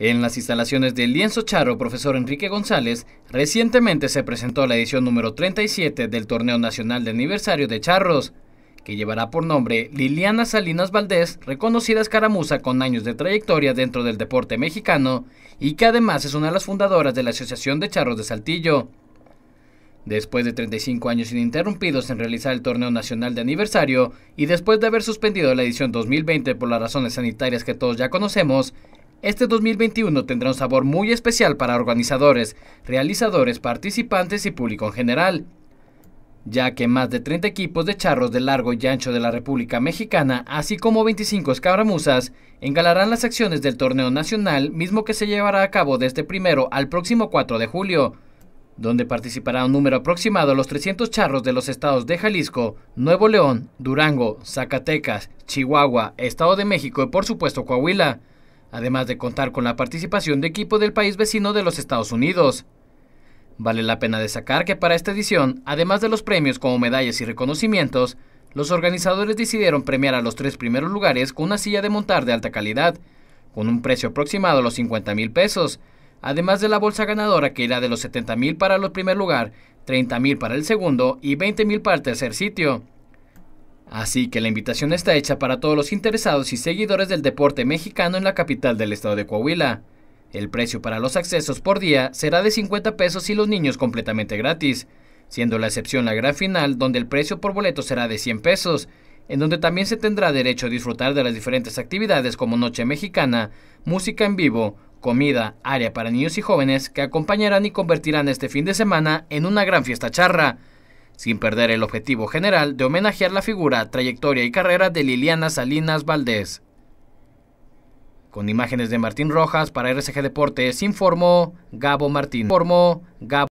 En las instalaciones del Lienzo Charro, profesor Enrique González, recientemente se presentó la edición número 37 del Torneo Nacional de Aniversario de Charros, que llevará por nombre Liliana Salinas Valdés, reconocida escaramuza con años de trayectoria dentro del deporte mexicano y que además es una de las fundadoras de la Asociación de Charros de Saltillo. Después de 35 años ininterrumpidos en realizar el torneo nacional de aniversario y después de haber suspendido la edición 2020 por las razones sanitarias que todos ya conocemos, este 2021 tendrá un sabor muy especial para organizadores, realizadores, participantes y público en general, ya que más de 30 equipos de charros de largo y ancho de la República Mexicana, así como 25 escaramuzas, engalarán las acciones del torneo nacional, mismo que se llevará a cabo desde este primero al próximo 4 de julio, donde participará un número aproximado de los 300 charros de los estados de Jalisco, Nuevo León, Durango, Zacatecas, Chihuahua, Estado de México y por supuesto Coahuila además de contar con la participación de equipo del país vecino de los Estados Unidos. Vale la pena destacar que para esta edición, además de los premios como medallas y reconocimientos, los organizadores decidieron premiar a los tres primeros lugares con una silla de montar de alta calidad, con un precio aproximado a los 50 mil pesos, además de la bolsa ganadora que era de los 70 mil para el primer lugar, 30 mil para el segundo y 20 mil para el tercer sitio. Así que la invitación está hecha para todos los interesados y seguidores del deporte mexicano en la capital del estado de Coahuila. El precio para los accesos por día será de 50 pesos y los niños completamente gratis, siendo la excepción la gran final donde el precio por boleto será de 100 pesos, en donde también se tendrá derecho a disfrutar de las diferentes actividades como Noche Mexicana, música en vivo, comida, área para niños y jóvenes que acompañarán y convertirán este fin de semana en una gran fiesta charra sin perder el objetivo general de homenajear la figura, trayectoria y carrera de Liliana Salinas Valdés. Con imágenes de Martín Rojas para RCG Deportes informó Gabo Martín. Gabo